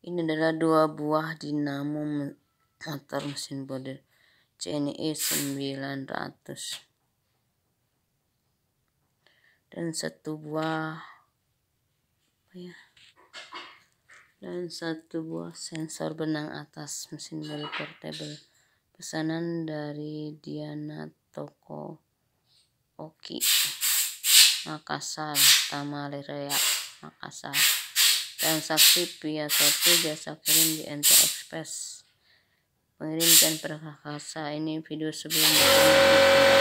Ini adalah dua buah dinamo motor mesin model CNE 900 dan satu buah ya dan satu buah sensor benang atas mesin bodi portable pesanan dari Diana Toko Oki Makassar Tamaleraya Makassar transaksi via Shopee jasa kirim di NT Express mengirimkan perkakasa ini video sebelum